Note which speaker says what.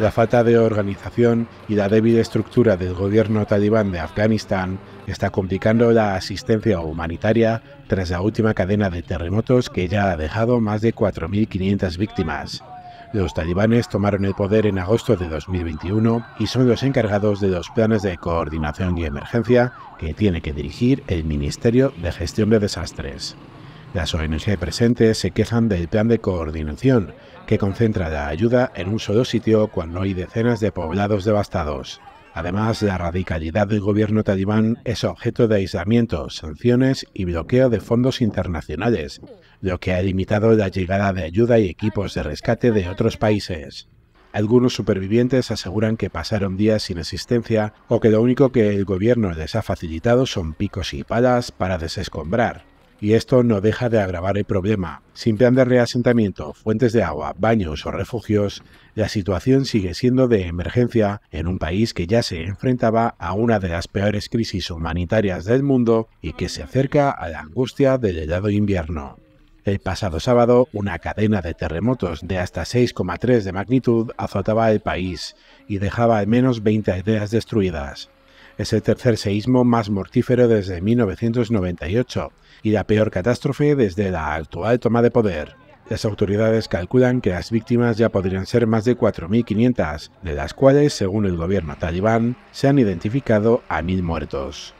Speaker 1: La falta de organización y la débil estructura del gobierno talibán de Afganistán está complicando la asistencia humanitaria tras la última cadena de terremotos que ya ha dejado más de 4.500 víctimas. Los talibanes tomaron el poder en agosto de 2021 y son los encargados de los planes de coordinación y emergencia que tiene que dirigir el Ministerio de Gestión de Desastres. Las ONG presentes se quejan del plan de coordinación, que concentra la ayuda en un solo sitio cuando hay decenas de poblados devastados. Además, la radicalidad del gobierno talibán es objeto de aislamiento, sanciones y bloqueo de fondos internacionales, lo que ha limitado la llegada de ayuda y equipos de rescate de otros países. Algunos supervivientes aseguran que pasaron días sin existencia o que lo único que el gobierno les ha facilitado son picos y palas para desescombrar y esto no deja de agravar el problema. Sin plan de reasentamiento, fuentes de agua, baños o refugios, la situación sigue siendo de emergencia en un país que ya se enfrentaba a una de las peores crisis humanitarias del mundo y que se acerca a la angustia del helado invierno. El pasado sábado, una cadena de terremotos de hasta 6,3 de magnitud azotaba el país y dejaba al menos 20 ideas destruidas. Es el tercer seísmo más mortífero desde 1998 y la peor catástrofe desde la actual toma de poder. Las autoridades calculan que las víctimas ya podrían ser más de 4.500, de las cuales, según el gobierno talibán, se han identificado a 1.000 muertos.